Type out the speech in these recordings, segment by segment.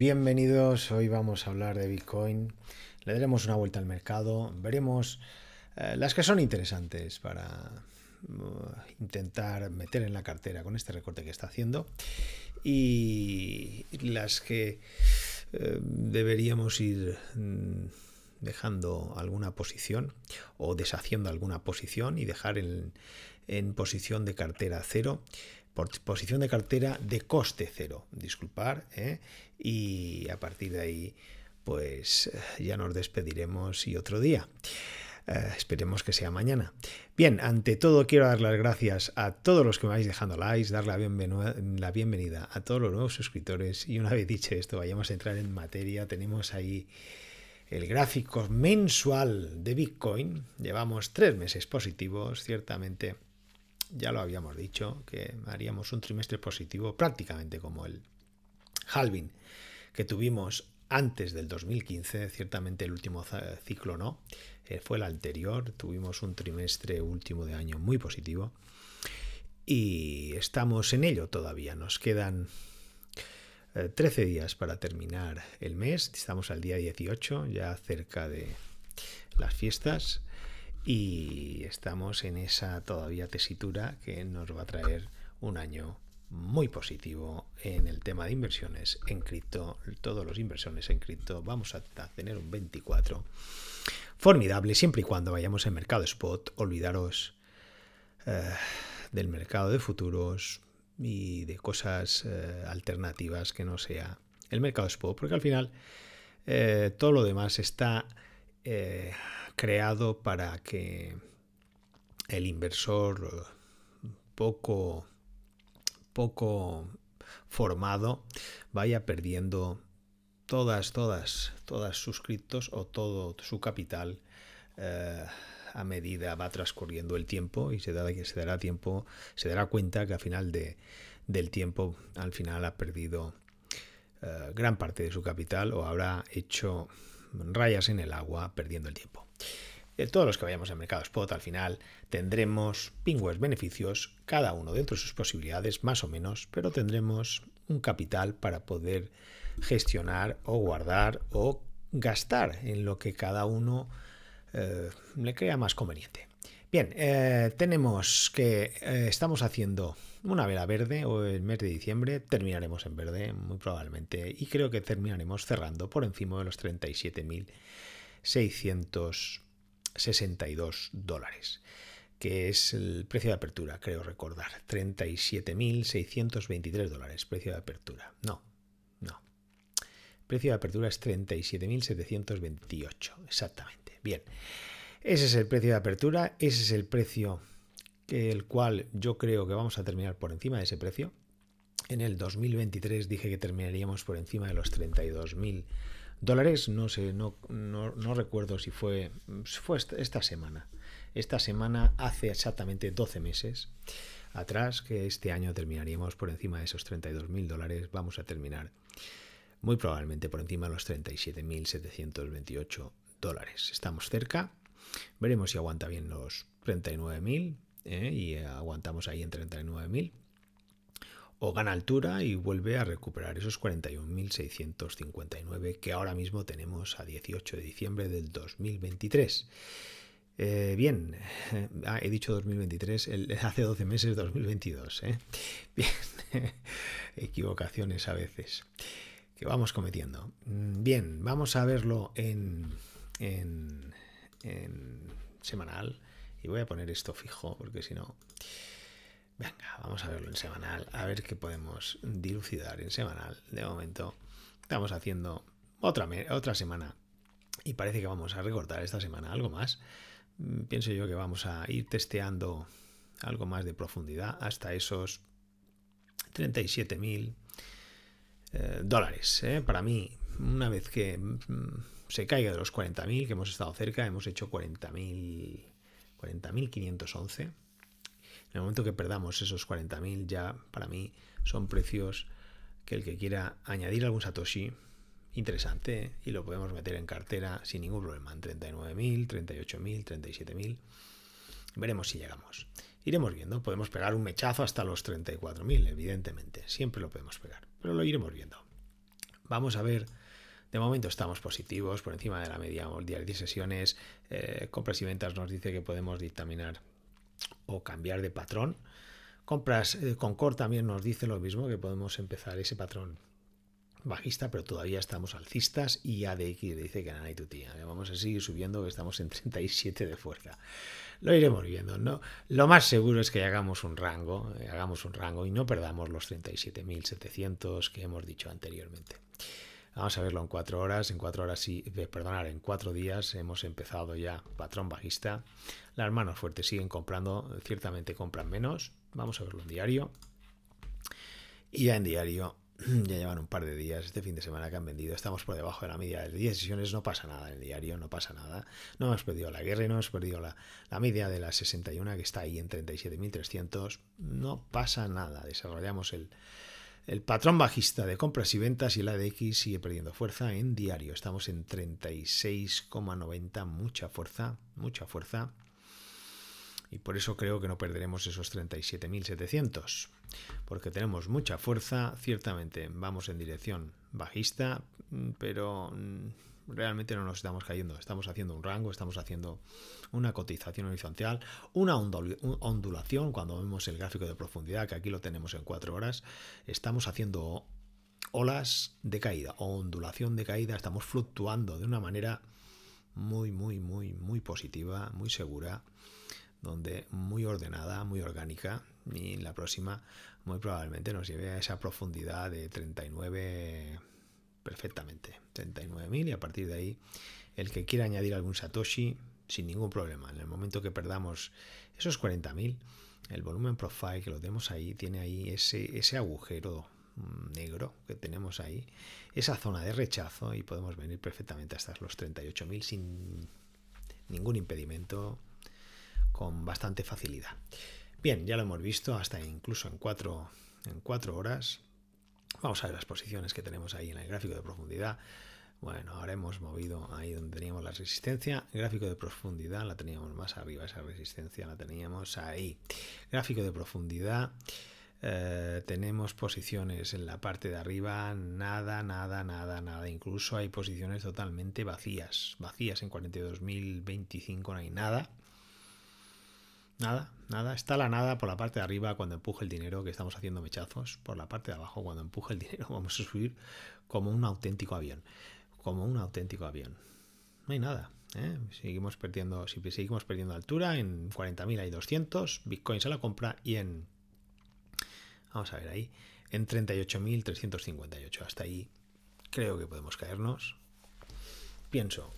Bienvenidos, hoy vamos a hablar de Bitcoin, le daremos una vuelta al mercado, veremos eh, las que son interesantes para uh, intentar meter en la cartera con este recorte que está haciendo y las que eh, deberíamos ir mm, dejando alguna posición o deshaciendo alguna posición y dejar en posición de cartera cero posición de cartera de coste cero, disculpar, ¿eh? y a partir de ahí pues ya nos despediremos y otro día. Eh, esperemos que sea mañana. Bien, ante todo quiero dar las gracias a todos los que me vais dejando likes, dar la, la bienvenida a todos los nuevos suscriptores y una vez dicho esto, vayamos a entrar en materia. Tenemos ahí el gráfico mensual de Bitcoin. Llevamos tres meses positivos, ciertamente ya lo habíamos dicho, que haríamos un trimestre positivo prácticamente como el Halvin que tuvimos antes del 2015, ciertamente el último ciclo no, eh, fue el anterior, tuvimos un trimestre último de año muy positivo y estamos en ello todavía, nos quedan 13 eh, días para terminar el mes, estamos al día 18, ya cerca de las fiestas y estamos en esa todavía tesitura que nos va a traer un año muy positivo en el tema de inversiones en cripto. Todos los inversiones en cripto vamos a tener un 24 formidable siempre y cuando vayamos en mercado spot. Olvidaros eh, del mercado de futuros y de cosas eh, alternativas que no sea el mercado spot, porque al final eh, todo lo demás está creado para que el inversor poco, poco formado vaya perdiendo todas, todas, todas sus criptos o todo su capital eh, a medida va transcurriendo el tiempo y se, da, se dará tiempo, se dará cuenta que al final de, del tiempo, al final ha perdido eh, gran parte de su capital o habrá hecho rayas en el agua perdiendo el tiempo todos los que vayamos al mercado spot, al final tendremos pingües beneficios, cada uno dentro de sus posibilidades, más o menos, pero tendremos un capital para poder gestionar o guardar o gastar en lo que cada uno eh, le crea más conveniente. Bien, eh, tenemos que eh, estamos haciendo una vela verde o el mes de diciembre terminaremos en verde muy probablemente y creo que terminaremos cerrando por encima de los 37.000 662 dólares, que es el precio de apertura, creo recordar, 37.623 dólares, precio de apertura. No, no. Precio de apertura es 37.728, exactamente. Bien, ese es el precio de apertura, ese es el precio el cual yo creo que vamos a terminar por encima de ese precio. En el 2023 dije que terminaríamos por encima de los 32.000 dólares, no sé, no, no, recuerdo si fue, fue esta semana. Esta semana hace exactamente 12 meses atrás que este año terminaríamos por encima de esos 32 mil dólares. Vamos a terminar muy probablemente por encima de los 37.728 dólares. Estamos cerca. Veremos si aguanta bien los 39.000 mil ¿eh? y eh, aguantamos ahí en 39.000 o gana altura y vuelve a recuperar esos 41.659 que ahora mismo tenemos a 18 de diciembre del 2023. Eh, bien, ah, he dicho 2023, hace 12 meses 2022. ¿eh? Bien, equivocaciones a veces que vamos cometiendo. Mm, bien, vamos a verlo en semanal y voy a poner esto fijo porque si no... Venga, vamos a verlo en semanal, a ver qué podemos dilucidar en semanal. De momento, estamos haciendo otra, otra semana y parece que vamos a recortar esta semana algo más. Mm, pienso yo que vamos a ir testeando algo más de profundidad hasta esos 37 mil eh, dólares. ¿eh? Para mí, una vez que mm, se caiga de los 40.000, que hemos estado cerca, hemos hecho 40.000, 40.511. En el momento que perdamos esos 40.000 ya para mí son precios que el que quiera añadir algún Satoshi interesante ¿eh? y lo podemos meter en cartera sin ningún problema en 39.000, 38.000, 37.000. Veremos si llegamos. Iremos viendo, podemos pegar un mechazo hasta los 34.000, evidentemente, siempre lo podemos pegar, pero lo iremos viendo. Vamos a ver, de momento estamos positivos, por encima de la media mundial de sesiones, eh, compras y ventas nos dice que podemos dictaminar o cambiar de patrón. Compras eh, Concord también nos dice lo mismo, que podemos empezar ese patrón bajista, pero todavía estamos alcistas y ADX dice que no y tu vamos a seguir subiendo, que estamos en 37 de fuerza. Lo iremos viendo, ¿no? Lo más seguro es que hagamos un rango, eh, hagamos un rango y no perdamos los 37.700 que hemos dicho anteriormente. Vamos a verlo en cuatro horas, en cuatro horas sí, perdonar, en cuatro días hemos empezado ya patrón bajista. Las manos fuertes siguen comprando, ciertamente compran menos. Vamos a verlo en diario. Y ya en diario, ya llevan un par de días, este fin de semana que han vendido, estamos por debajo de la media de 10 sesiones, no pasa nada en diario, no pasa nada. No hemos perdido la guerra y no hemos perdido la, la media de la 61 que está ahí en 37.300, no pasa nada. Desarrollamos el, el patrón bajista de compras y ventas y la de X sigue perdiendo fuerza en diario. Estamos en 36,90, mucha fuerza, mucha fuerza. Y por eso creo que no perderemos esos 37.700. Porque tenemos mucha fuerza, ciertamente vamos en dirección bajista, pero mm, realmente no nos estamos cayendo, estamos haciendo un rango, estamos haciendo una cotización horizontal, una ondulación, cuando vemos el gráfico de profundidad, que aquí lo tenemos en 4 horas, estamos haciendo olas de caída o ondulación de caída, estamos fluctuando de una manera muy, muy, muy, muy positiva, muy segura, donde muy ordenada, muy orgánica, y la próxima muy probablemente nos lleve a esa profundidad de 39 perfectamente, 39.000 y a partir de ahí el que quiera añadir algún Satoshi sin ningún problema. En el momento que perdamos esos 40.000, el volumen profile que lo tenemos ahí tiene ahí ese, ese agujero mm, negro que tenemos ahí, esa zona de rechazo y podemos venir perfectamente hasta los 38.000 sin ningún impedimento con bastante facilidad. Bien, ya lo hemos visto hasta incluso en 4 en cuatro horas Vamos a ver las posiciones que tenemos ahí en el gráfico de profundidad. Bueno, ahora hemos movido ahí donde teníamos la resistencia. Gráfico de profundidad la teníamos más arriba, esa resistencia la teníamos ahí. Gráfico de profundidad. Eh, tenemos posiciones en la parte de arriba, nada, nada, nada, nada. Incluso hay posiciones totalmente vacías, vacías en 42.025, no hay nada. Nada, nada, está la nada por la parte de arriba cuando empuje el dinero, que estamos haciendo mechazos, por la parte de abajo cuando empuje el dinero vamos a subir como un auténtico avión, como un auténtico avión. No hay nada, ¿eh? seguimos perdiendo, si seguimos perdiendo altura, en 40.000 hay 200, Bitcoin se la compra y en, vamos a ver ahí, en 38.358, hasta ahí creo que podemos caernos, pienso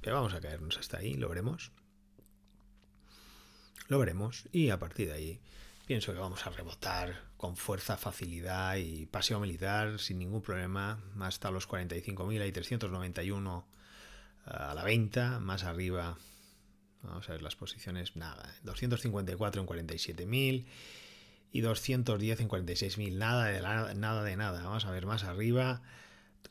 que vamos a caernos hasta ahí, lo veremos. Lo veremos y a partir de ahí pienso que vamos a rebotar con fuerza, facilidad y paseo militar sin ningún problema hasta los 45.000 hay 391 eh, a la venta, más arriba, vamos a ver las posiciones, nada, 254 en 47.000 y 210 en 46.000, nada de nada de nada, vamos a ver más arriba,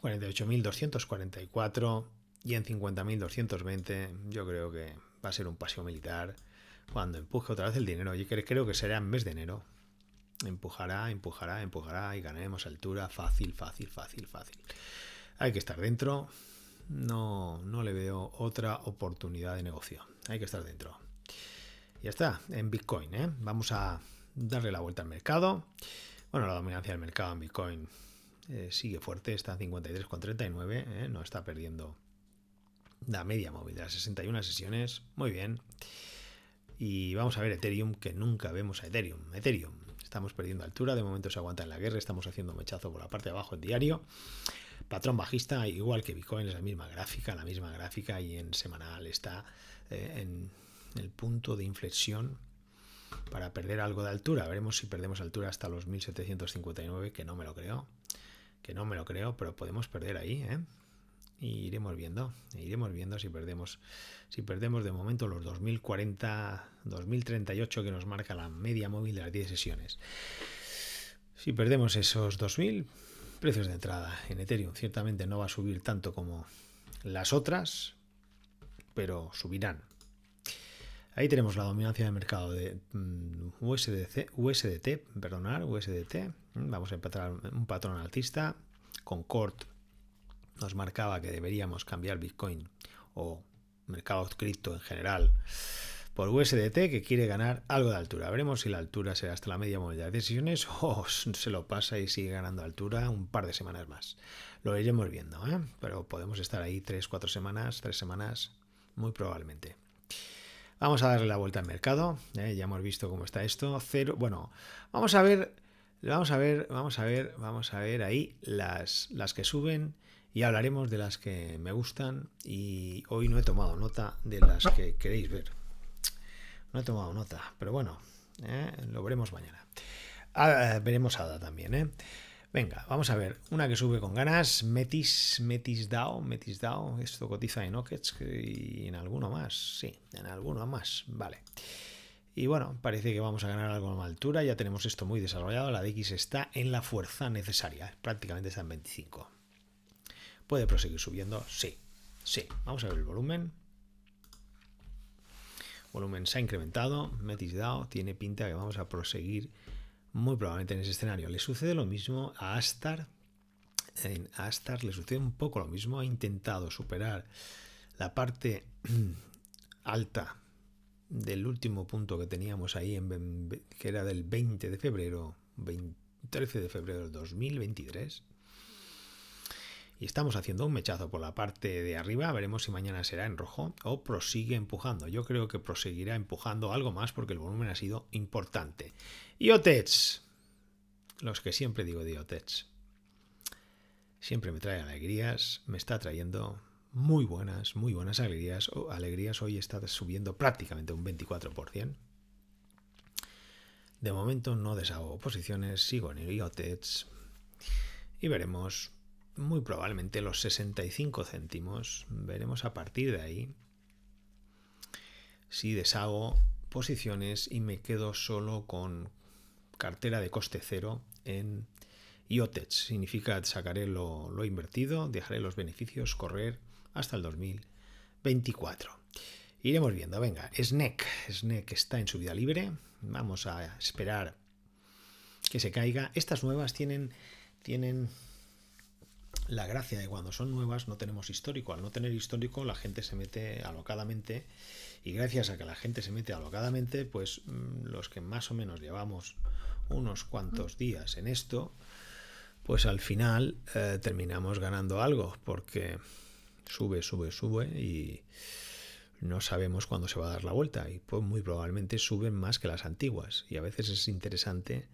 48.244 y en 50.220, yo creo que va a ser un paseo militar cuando empuje otra vez el dinero. Yo creo que será en mes de enero. Empujará, empujará, empujará y ganaremos altura. Fácil, fácil, fácil, fácil. Hay que estar dentro. No, le veo otra oportunidad de negocio. Hay que estar dentro. Ya está, en Bitcoin. ¿eh? Vamos a darle la vuelta al mercado. Bueno, la dominancia del mercado en Bitcoin eh, sigue fuerte, está en 53,39, ¿eh? no está perdiendo la media móvil de las 61 sesiones. Muy bien. Y vamos a ver Ethereum, que nunca vemos a Ethereum. Ethereum, estamos perdiendo altura, de momento se aguanta en la guerra, estamos haciendo mechazo por la parte de abajo en diario. Patrón bajista, igual que Bitcoin, es la misma gráfica, la misma gráfica y en semanal está eh, en el punto de inflexión para perder algo de altura. Veremos si perdemos altura hasta los 1759, que no me lo creo, que no me lo creo, pero podemos perder ahí, ¿eh? y e iremos viendo, e iremos viendo si perdemos, si perdemos de momento los 2040, 2038 que nos marca la media móvil de las 10 sesiones. Si perdemos esos 2000, precios de entrada en Ethereum ciertamente no va a subir tanto como las otras, pero subirán. Ahí tenemos la dominancia del mercado de mm, USDC, USDT, perdonar, USDT. Vamos a empatar un patrón altista. cort nos marcaba que deberíamos cambiar Bitcoin o mercado cripto en general por USDT que quiere ganar algo de altura. Veremos si la altura será hasta la media movilidad de decisiones o se lo pasa y sigue ganando altura un par de semanas más. Lo iremos viendo, ¿eh? pero podemos estar ahí 3, 4 semanas, 3 semanas, muy probablemente. Vamos a darle la vuelta al mercado, ¿eh? ya hemos visto cómo está esto. Cero, bueno, vamos a ver, vamos a ver, vamos a ver, vamos a ver ahí las, las que suben y hablaremos de las que me gustan y hoy no he tomado nota de las que queréis ver. No he tomado nota, pero bueno, ¿eh? lo veremos mañana. Veremos ah, veremos Ada también, ¿eh? Venga, vamos a ver. Una que sube con ganas, Metis, Metis DAO, Metis DAO. Esto cotiza en Ockets y en alguno más, sí, en alguno más, vale. Y bueno, parece que vamos a ganar algo en altura, ya tenemos esto muy desarrollado, la X está en la fuerza necesaria, prácticamente está en 25. ¿Puede proseguir subiendo? Sí, sí. Vamos a ver el volumen. Volumen se ha incrementado, Metis DAO tiene pinta que vamos a proseguir muy probablemente en ese escenario. Le sucede lo mismo a Astar. En Astar le sucede un poco lo mismo. Ha intentado superar la parte alta del último punto que teníamos ahí, en, que era del 20 de febrero, 13 de febrero de 2023 y estamos haciendo un mechazo por la parte de arriba, veremos si mañana será en rojo o prosigue empujando. Yo creo que proseguirá empujando algo más porque el volumen ha sido importante. IOTEX, los que siempre digo de IOTEX, siempre me trae alegrías, me está trayendo muy buenas, muy buenas alegrías. alegrías hoy está subiendo prácticamente un 24%. De momento no deshago posiciones, sigo en el IOTEX y veremos muy probablemente los 65 céntimos. Veremos a partir de ahí si deshago posiciones y me quedo solo con cartera de coste cero en IOTEX. Significa sacaré lo, invertido, dejaré los beneficios correr hasta el 2024. Iremos viendo, venga, SNEC. SNEC está en subida libre. Vamos a esperar que se caiga. Estas nuevas tienen, tienen la gracia de cuando son nuevas no tenemos histórico. Al no tener histórico, la gente se mete alocadamente y gracias a que la gente se mete alocadamente, pues mm, los que más o menos llevamos unos cuantos días en esto, pues al final eh, terminamos ganando algo porque sube, sube, sube y no sabemos cuándo se va a dar la vuelta y pues muy probablemente suben más que las antiguas y a veces es interesante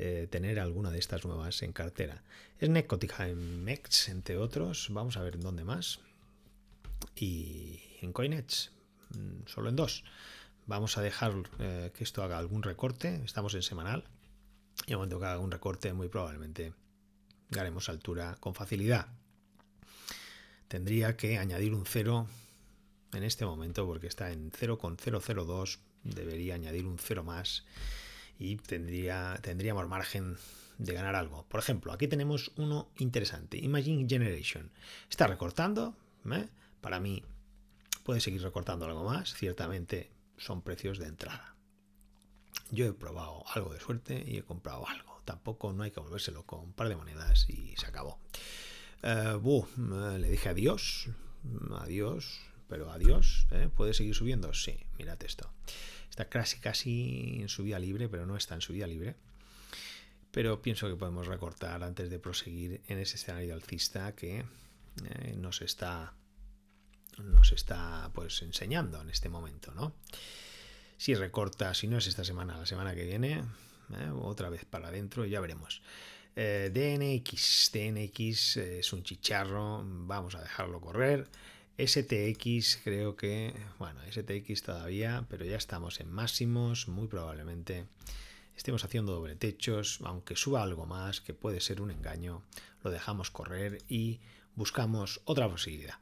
eh, tener alguna de estas nuevas en cartera. Es en Mex, entre otros. Vamos a ver en dónde más. Y en CoinEdge, mm, solo en dos. Vamos a dejar eh, que esto haga algún recorte. Estamos en semanal. Y en momento que haga un recorte, muy probablemente daremos altura con facilidad. Tendría que añadir un cero en este momento porque está en 0,002. Debería añadir un cero más y tendríamos margen de ganar algo. Por ejemplo, aquí tenemos uno interesante, Imagine Generation. Está recortando, ¿eh? para mí puede seguir recortando algo más, ciertamente son precios de entrada. Yo he probado algo de suerte y he comprado algo. Tampoco no hay que volvérselo con un par de monedas y se acabó. Eh, eh, le dije adiós, adiós, pero adiós. ¿Puede seguir subiendo? Sí, mirad esto. Está casi, casi en su vida libre, pero no está en su vida libre. Pero pienso que podemos recortar antes de proseguir en ese escenario alcista que eh, nos está nos está pues enseñando en este momento, ¿no? Si recorta, si no es esta semana, la semana que viene, eh, otra vez para adentro, ya veremos. Eh, DNX, DNX es un chicharro, vamos a dejarlo correr. STX creo que, bueno, STX todavía, pero ya estamos en máximos, muy probablemente estemos haciendo doble techos, aunque suba algo más, que puede ser un engaño, lo dejamos correr y buscamos otra posibilidad.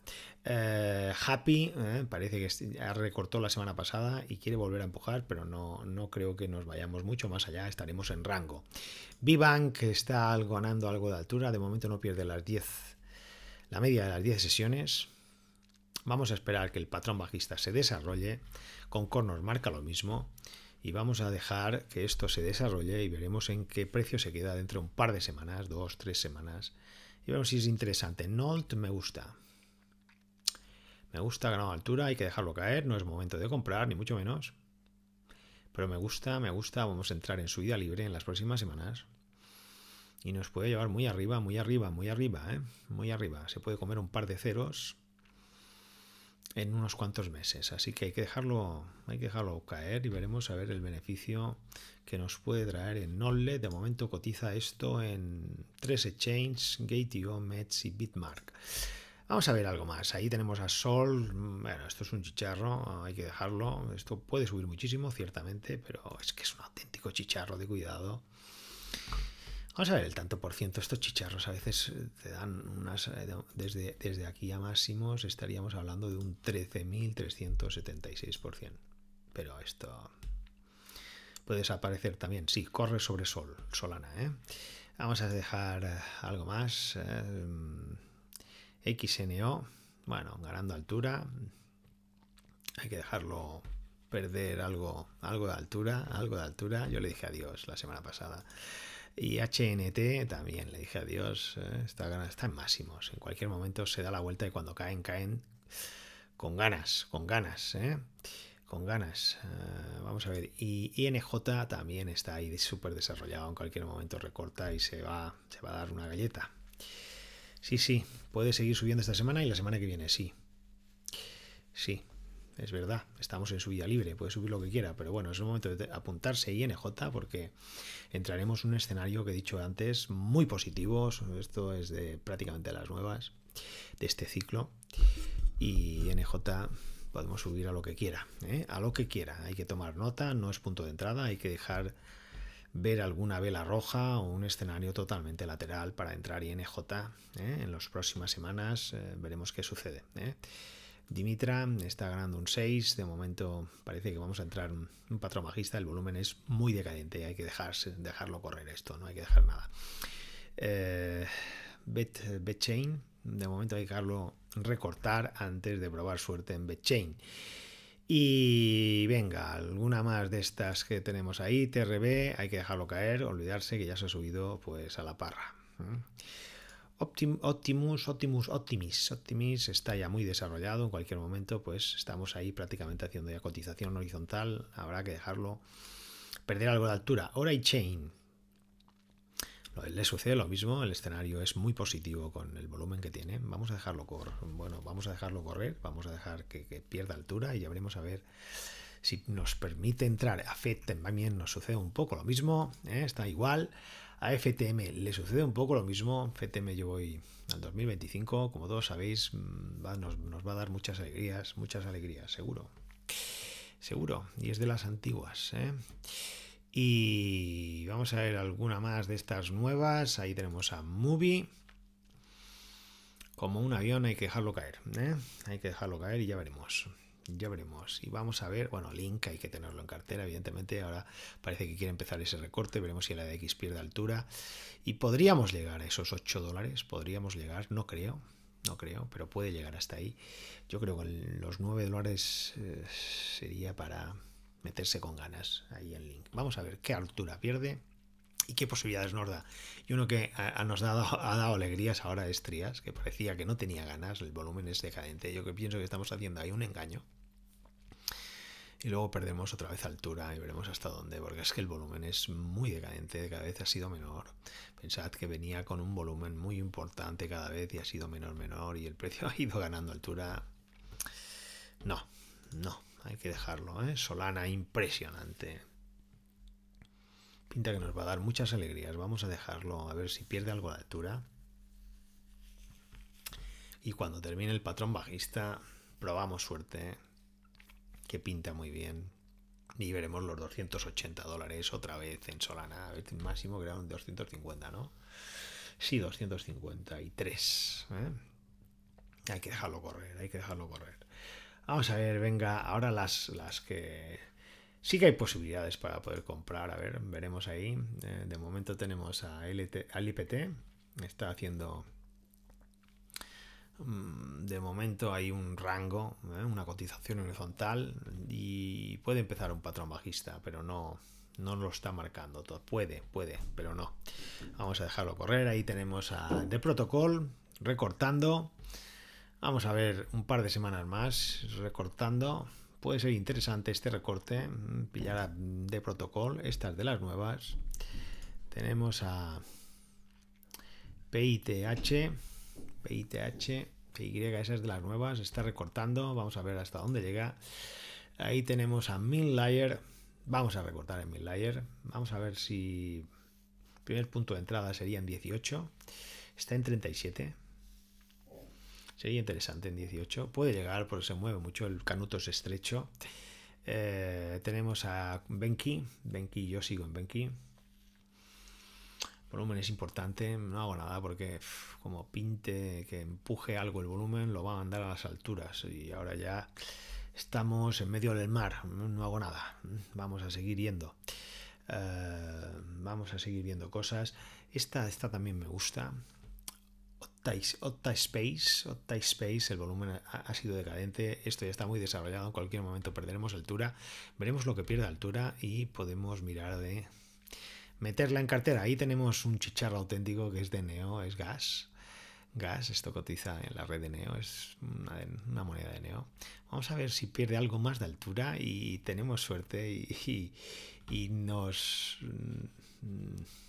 Eh, Happy eh, parece que recortó la semana pasada y quiere volver a empujar, pero no, no creo que nos vayamos mucho más allá, estaremos en rango. Vibank está ganando algo de altura, de momento no pierde las 10, la media de las 10 sesiones, Vamos a esperar que el patrón bajista se desarrolle, con cornos marca lo mismo y vamos a dejar que esto se desarrolle y veremos en qué precio se queda dentro de un par de semanas, dos, tres semanas. Y vemos si es interesante. Nolt me gusta. Me gusta ganado altura, hay que dejarlo caer, no es momento de comprar, ni mucho menos. Pero me gusta, me gusta, vamos a entrar en subida libre en las próximas semanas. Y nos puede llevar muy arriba, muy arriba, muy arriba, ¿eh? Muy arriba. Se puede comer un par de ceros en unos cuantos meses. Así que hay que dejarlo, hay que dejarlo caer y veremos a ver el beneficio que nos puede traer en Nolle. De momento cotiza esto en 3 Exchange, Gate.io, Mets y Bitmark. Vamos a ver algo más. Ahí tenemos a Sol. Bueno, esto es un chicharro, hay que dejarlo. Esto puede subir muchísimo, ciertamente, pero es que es un auténtico chicharro de cuidado. Vamos a ver el tanto por ciento. Estos chicharros a veces eh, te dan unas. Eh, desde, aquí a máximos estaríamos hablando de un 13.376%. Pero esto puede desaparecer también. Sí, corre sobre Sol, Solana. ¿eh? Vamos a dejar algo más. XNO, bueno, ganando altura. Hay que dejarlo perder algo, algo de altura, algo de altura. Yo le dije adiós la semana pasada. Y HNT también le dije adiós. Dios, ¿eh? está, está en máximos. En cualquier momento se da la vuelta y cuando caen, caen con ganas, con ganas. Eh, con ganas. Eh, vamos a ver. Y INJ también está ahí súper desarrollado. En cualquier momento recorta y se va, se va a dar una galleta. Sí, sí. Puede seguir subiendo esta semana y la semana que viene, sí. Sí es verdad, estamos en subida libre, puede subir lo que quiera, pero bueno, es un momento de apuntarse INJ porque entraremos en un escenario que he dicho antes, muy positivo, esto es de prácticamente las nuevas de este ciclo, y INJ podemos subir a lo que quiera, ¿eh? a lo que quiera, hay que tomar nota, no es punto de entrada, hay que dejar ver alguna vela roja o un escenario totalmente lateral para entrar INJ ¿eh? en las próximas semanas, eh, veremos qué sucede. ¿eh? Dimitra está ganando un 6, de momento parece que vamos a entrar un, patrón el volumen es muy decadente, hay que dejarlo correr esto, no hay que dejar nada. Eh, Betchain, de momento hay que dejarlo recortar antes de probar suerte en Betchain. Y venga, alguna más de estas que tenemos ahí, TRB, hay que dejarlo caer, olvidarse que ya se ha subido pues a la parra. ¿eh? Optimus, Optimus, Optimus, Optimis. Optimis está ya muy desarrollado, en cualquier momento pues estamos ahí prácticamente haciendo ya cotización horizontal, habrá que dejarlo perder algo de altura. Ahora y Chain. Le sucede lo mismo, el escenario es muy positivo con el volumen que tiene. Vamos a dejarlo correr, bueno, vamos a dejarlo correr, vamos a dejar que, pierda altura y ya veremos a ver si nos permite entrar. A también nos sucede un poco lo mismo, ¿eh? está igual. A FTM le sucede un poco lo mismo. FTM yo voy al 2025, como todos sabéis, mm, nos, nos va a dar muchas alegrías, muchas alegrías, seguro. Seguro. Y es de las antiguas. ¿eh? Y vamos a ver alguna más de estas nuevas. Ahí tenemos a Movie. Como un avión hay que dejarlo caer. ¿eh? Hay que dejarlo caer y ya veremos ya veremos. Y vamos a ver, bueno, Link hay que tenerlo en cartera, evidentemente. Ahora parece que quiere empezar ese recorte, veremos si la de X pierde altura. Y podríamos llegar a esos 8 dólares, podríamos llegar, no creo, no creo, pero puede llegar hasta ahí. Yo creo que los 9 dólares eh, sería para meterse con ganas ahí en Link. Vamos a ver qué altura pierde y qué posibilidades nos da. Y uno que eh, nos ha dado alegrías ahora es Trias, que parecía que no tenía ganas, el volumen es decadente. Yo que pienso que estamos haciendo ahí un engaño y luego perdemos otra vez altura y veremos hasta dónde, porque es que el volumen es muy decadente, cada vez ha sido menor. Pensad que venía con un volumen muy importante cada vez y ha sido menor, menor, y el precio ha ido ganando altura. No, no, hay que dejarlo, ¿eh? Solana, impresionante. Pinta que nos va a dar muchas alegrías, vamos a dejarlo, a ver si pierde algo de altura. Y cuando termine el patrón bajista, probamos suerte ¿eh? que pinta muy bien. Y veremos los 280 dólares otra vez en Solana. máximo que eran 250, ¿no? Sí, 253. ¿eh? Hay que dejarlo correr, hay que dejarlo correr. Vamos a ver, venga, ahora las, las que... Sí que hay posibilidades para poder comprar, a ver, veremos ahí. Eh, de momento tenemos a LT, al IPT, está haciendo Mm, de momento hay un rango, ¿eh? una cotización horizontal y puede empezar un patrón bajista, pero no, no lo está marcando Puede, puede, pero no. Vamos a dejarlo correr. Ahí tenemos a The Protocol recortando. Vamos a ver un par de semanas más recortando. Puede ser interesante este recorte. Mm, pillar a The Protocol. Estas de las nuevas. Tenemos a PITH y Y, esa es de las nuevas, está recortando, vamos a ver hasta dónde llega. Ahí tenemos a Layer. vamos a recortar en Layer. vamos a ver si el primer punto de entrada sería en 18, está en 37. Sería interesante en 18. Puede llegar porque se mueve mucho, el canuto es estrecho. Eh, tenemos a Benki. Benki, yo sigo en Benki volumen es importante, no hago nada porque como pinte que empuje algo el volumen, lo va a mandar a las alturas y ahora ya estamos en medio del mar, no hago nada, vamos a seguir yendo. Eh, vamos a seguir viendo cosas. Esta, esta también me gusta. Octa Space, Space, el volumen ha, sido decadente, esto ya está muy desarrollado, en cualquier momento perderemos altura, veremos lo que pierde altura y podemos mirar de meterla en cartera. Ahí tenemos un chicharro auténtico que es de Neo, es gas. Gas, esto cotiza en la red de Neo, es una, moneda de Neo. Vamos a ver si pierde algo más de altura y tenemos suerte y, y, y nos...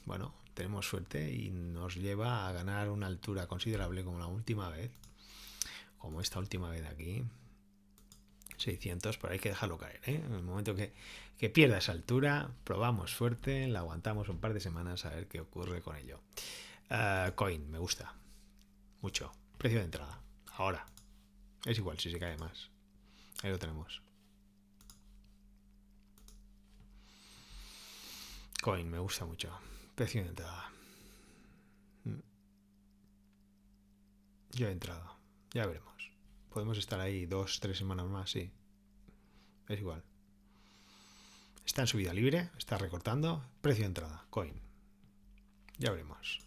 Bueno, tenemos suerte y nos lleva a ganar una altura considerable como la última vez, como esta última vez aquí, 600, pero hay que dejarlo caer. ¿eh? En el momento que, que pierda esa altura, probamos fuerte, la aguantamos un par de semanas a ver qué ocurre con ello. Eh, coin, me gusta. Mucho. Precio de entrada. Ahora. Es igual si se cae más. Ahí lo tenemos. Coin, me gusta mucho. Precio de entrada. Mm. Yo he entrado. Ya veremos podemos estar ahí dos, tres semanas más, sí. Es igual. Está en subida libre, está recortando. Precio de entrada, coin. Ya veremos.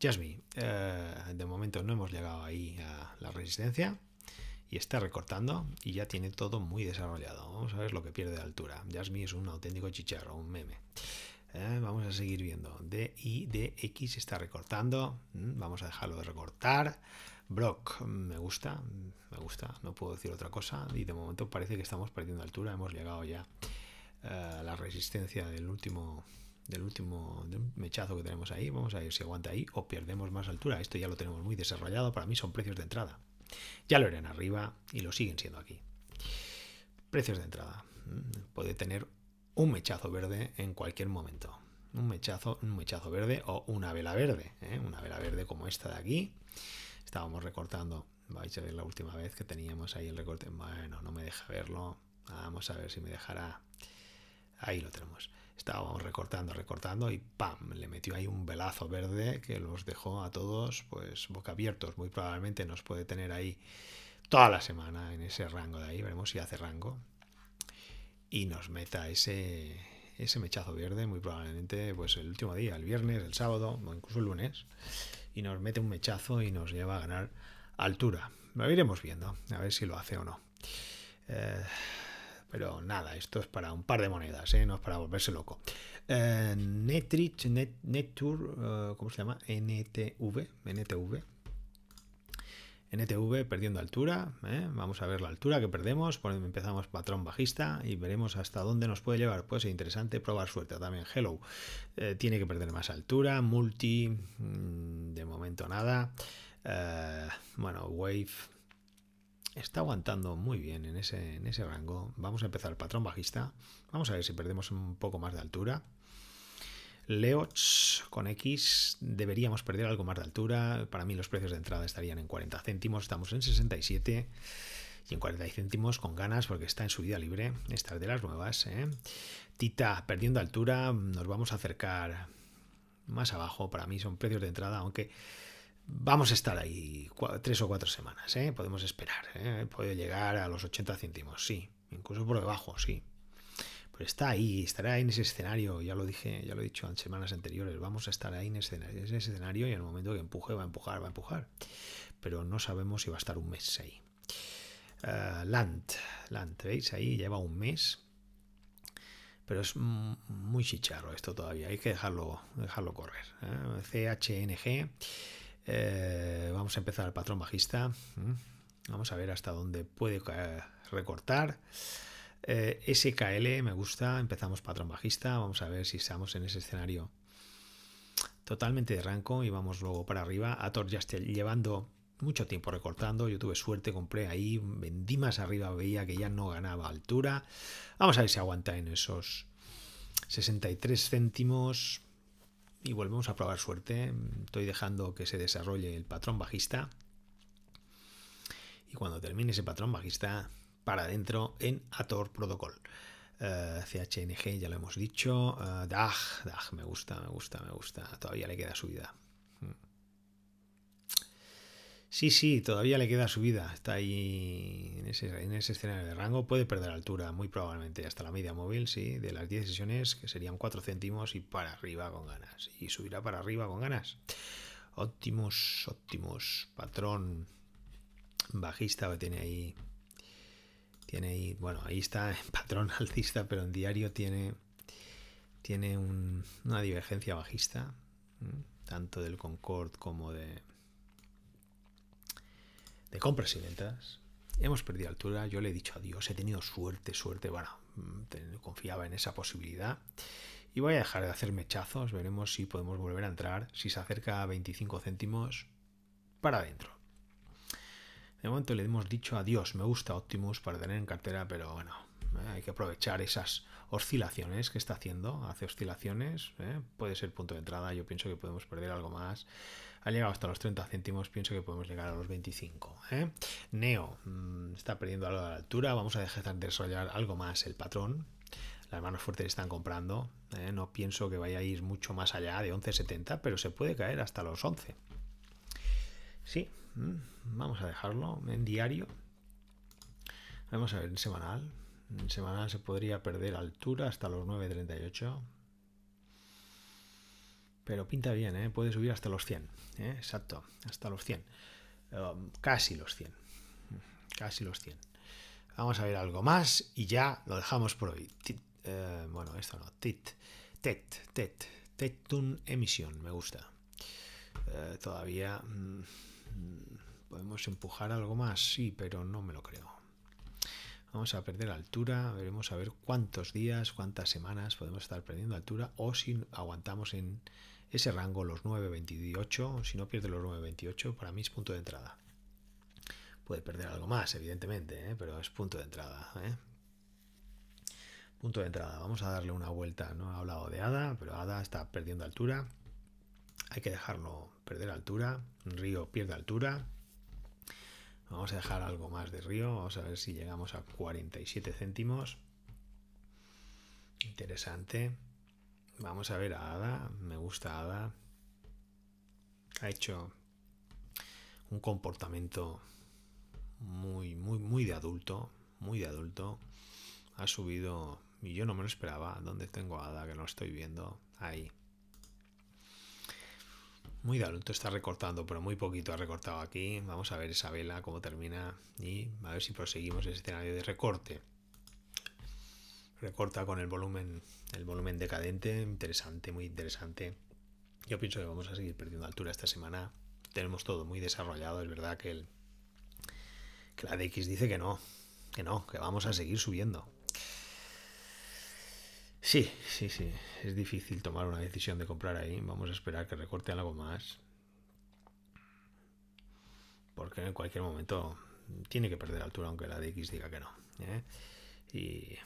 Jasmine, eh, de momento no hemos llegado ahí a la resistencia y está recortando y ya tiene todo muy desarrollado. Vamos a ver lo que pierde de altura. Jasmine es un auténtico chicharro, un meme. ¿Eh? vamos a seguir viendo. D, y X está recortando. Mm, vamos a dejarlo de recortar. Block, mm, me gusta, mm, me gusta, no puedo decir otra cosa. Y de momento parece que estamos perdiendo altura, hemos llegado ya eh, a la resistencia del último del último mechazo que tenemos ahí. Vamos a ver si aguanta ahí o perdemos más altura. Esto ya lo tenemos muy desarrollado. Para mí son precios de entrada. Ya lo eran arriba y lo siguen siendo aquí. Precios de entrada. Puede tener un mechazo verde en cualquier momento. Un mechazo, un mechazo verde o una vela verde, ¿eh? una vela verde como esta de aquí. Estábamos recortando, vais a ver la última vez que teníamos ahí el recorte. Bueno, no me deja verlo. Vamos a ver si me dejará. Ahí lo tenemos. Estábamos recortando, recortando y ¡pam! Le metió ahí un velazo verde que los dejó a todos pues boca abiertos. Muy probablemente nos puede tener ahí toda la semana en ese rango de ahí. Veremos si hace rango y nos meta ese, ese mechazo verde, muy probablemente pues el último día, el viernes, el sábado o incluso el lunes, y nos mete un mechazo y nos lleva a ganar altura. Lo iremos viendo, a ver si lo hace o no. Eh, pero nada, esto es para un par de monedas, ¿eh? no es para volverse loco. Eh, Netrich, Net, Nettour, ¿cómo se llama? NTV, NTV, NTV perdiendo altura, ¿eh? vamos a ver la altura que perdemos, empezamos patrón bajista y veremos hasta dónde nos puede llevar. Puede ser interesante probar suerte también. Hello eh, tiene que perder más altura, multi, mm, de momento nada. Eh, bueno, wave está aguantando muy bien en ese, en ese rango. Vamos a empezar patrón bajista, vamos a ver si perdemos un poco más de altura. Leoch con X deberíamos perder algo más de altura. Para mí los precios de entrada estarían en 40 céntimos, estamos en 67 y en 40 céntimos con ganas porque está en subida libre. Estas de las nuevas. ¿eh? Tita perdiendo altura, nos vamos a acercar más abajo. Para mí son precios de entrada, aunque vamos a estar ahí tres o cuatro semanas. ¿eh? Podemos esperar. ¿eh? Puede llegar a los 80 céntimos, sí. Incluso por debajo, sí está ahí, estará en ese escenario, ya lo dije, ya lo he dicho en semanas anteriores, vamos a estar ahí en ese escenario, y en el momento que empuje va a empujar, va a empujar, pero no sabemos si va a estar un mes ahí. Land, ah, Land, ¿veis? Ahí lleva un mes, pero es muy chicharro esto todavía, hay que dejarlo, dejarlo correr. ¿eh? CHNG, eh, vamos a empezar el patrón bajista, vamos a ver hasta dónde puede recortar. Eh, SKL me gusta, empezamos patrón bajista, vamos a ver si estamos en ese escenario totalmente de rango y vamos luego para arriba. Ator ya está llevando mucho tiempo recortando, yo tuve suerte, compré ahí, vendí más arriba, veía que ya no ganaba altura. Vamos a ver si aguanta en esos 63 céntimos y volvemos a probar suerte. Estoy dejando que se desarrolle el patrón bajista. Y cuando termine ese patrón bajista, para adentro en Ator Protocol. Eh, CHNG, ya lo hemos dicho. Eh, DAG, me gusta, me gusta, me gusta. Todavía le queda subida. Hmm. Sí, sí, todavía le queda subida. Está ahí en ese, escenario de rango. Puede perder altura, muy probablemente, hasta la media móvil, sí, de las 10 sesiones, que serían 4 céntimos y para arriba con ganas. Y subirá para arriba con ganas. Óptimos, óptimos. Patrón bajista que tiene ahí ahí, bueno, ahí está en patrón alcista, pero en diario tiene, tiene una divergencia bajista, tanto del Concord como de, de compras y ventas. Hemos perdido altura, yo le he dicho adiós, he tenido suerte, suerte, bueno, mm, confiaba en esa posibilidad. Y voy a dejar de hacer mechazos, veremos si podemos volver a entrar, si se acerca a 25 céntimos, para adentro. De momento le hemos dicho adiós, me gusta Optimus para tener en cartera, pero bueno, eh, hay que aprovechar esas oscilaciones que está haciendo, hace oscilaciones, eh, puede ser punto de entrada, yo pienso que podemos perder algo más. Ha llegado hasta los 30 céntimos, pienso que podemos llegar a los 25. Eh. Neo mm, está perdiendo algo de la altura, vamos a dejar de desarrollar algo más el patrón. Las manos fuertes están comprando, no pienso que vaya a ir mucho más allá de 11.70, pero se puede caer hasta los 11. Sí, mm, vamos a dejarlo en diario. Vamos a ver en semanal. En semanal se podría perder altura hasta los 9.38. Pero pinta bien, ¿eh? puede subir hasta los 100. ¿eh? Exacto, hasta los 100. Um, casi los 100. Casi los 100. Vamos a ver algo más y ya lo dejamos por hoy. Eh, bueno, esto no. Tit, tet, tet. Tetun emisión, me gusta. Eh, todavía... Mm, Mm, ¿Podemos empujar algo más? Sí, pero no me lo creo. Vamos a perder altura, veremos a ver cuántos días, cuántas semanas podemos estar perdiendo altura o si aguantamos en ese rango los 9.28, si no pierde los 9.28, para mí es punto de entrada. Puede perder algo más, evidentemente, ¿eh? pero es punto de entrada. ¿eh? Punto de entrada, vamos a darle una vuelta. No he hablado de Ada, pero Ada está perdiendo altura. Hay que dejarlo perder altura, río pierde altura. Vamos a dejar algo más de río, vamos a ver si llegamos a 47 céntimos. Interesante. Vamos a ver a Ada, me gusta Ada. Ha hecho un comportamiento muy, muy, muy de adulto, muy de adulto. Ha subido, y yo no me lo esperaba, ¿dónde tengo a Ada, que no estoy viendo, ahí. Muy luto, está recortando, pero muy poquito ha recortado aquí. Vamos a ver esa vela, cómo termina y a ver si proseguimos ese escenario de recorte. Recorta con el volumen, el volumen decadente, interesante, muy interesante. Yo pienso que vamos a seguir perdiendo altura esta semana. Tenemos todo muy desarrollado, es verdad que, el, que la DX dice que no, que no, que vamos a seguir subiendo. Sí, sí, sí. Es difícil tomar una decisión de comprar ahí. Vamos a esperar que recorte algo más. Porque en cualquier momento tiene que perder altura, aunque la DX diga que no. ¿eh? Y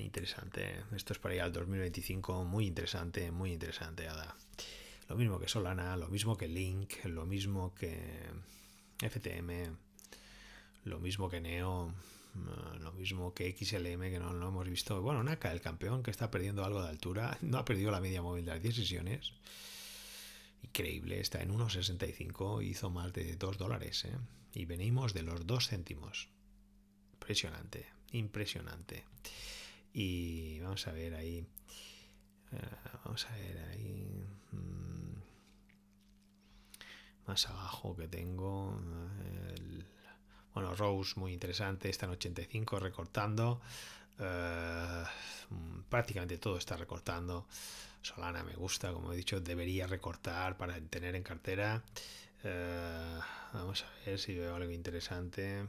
interesante. Esto es para ir al 2025. Muy interesante, muy interesante, Ada. Lo mismo que Solana, lo mismo que Link, lo mismo que FTM, lo mismo que Neo. Mm, lo mismo que XLM, que no lo hemos visto. Bueno, Naka, el campeón que está perdiendo algo de altura, no ha perdido la media móvil de las 10 sesiones. Increíble, está en 1,65, hizo más de 2 dólares. ¿eh? Y venimos de los 2 céntimos. Impresionante, impresionante. Y vamos a ver ahí. Eh, vamos a ver ahí. Mm, más abajo que tengo. El, bueno, Rose muy interesante, está en 85 recortando. Eh, mm, prácticamente todo está recortando. Solana me gusta, como he dicho, debería recortar para tener en cartera. Eh, vamos a ver si veo algo interesante.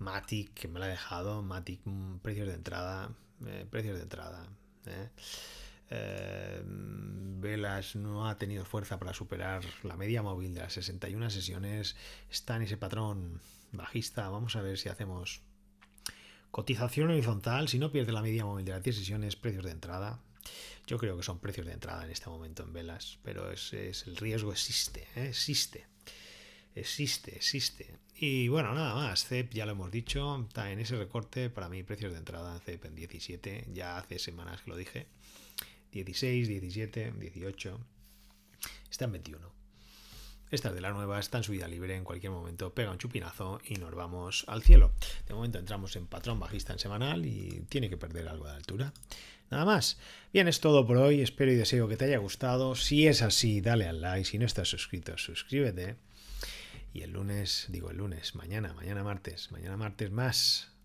Matic, que me la ha dejado. Matic, mm, precios de entrada. Eh, precios de entrada. Velas no ha tenido fuerza para superar la media móvil de las 61 sesiones. Está en ese patrón bajista. Vamos a ver si hacemos cotización horizontal. Si no pierde la media móvil de las 10 sesiones, precios de entrada. Yo creo que son precios de entrada en este momento en velas, pero es, el riesgo existe, ¿eh? existe. Existe, existe. Y bueno, nada más. CEP, ya lo hemos dicho, está en ese recorte. Para mí, precios de entrada en CEP en 17. Ya hace semanas que lo dije. 16, 17, 18. Está en 21. Estas de la nueva está en subida libre en cualquier momento, pega un chupinazo y nos vamos al cielo. De momento entramos en patrón bajista en semanal y tiene que perder algo de altura. Nada más. Bien, es todo por hoy. Espero y deseo que te haya gustado. Si es así, dale al like. Si no estás suscrito, suscríbete. Y el lunes, digo el lunes, mañana, mañana martes, mañana martes más.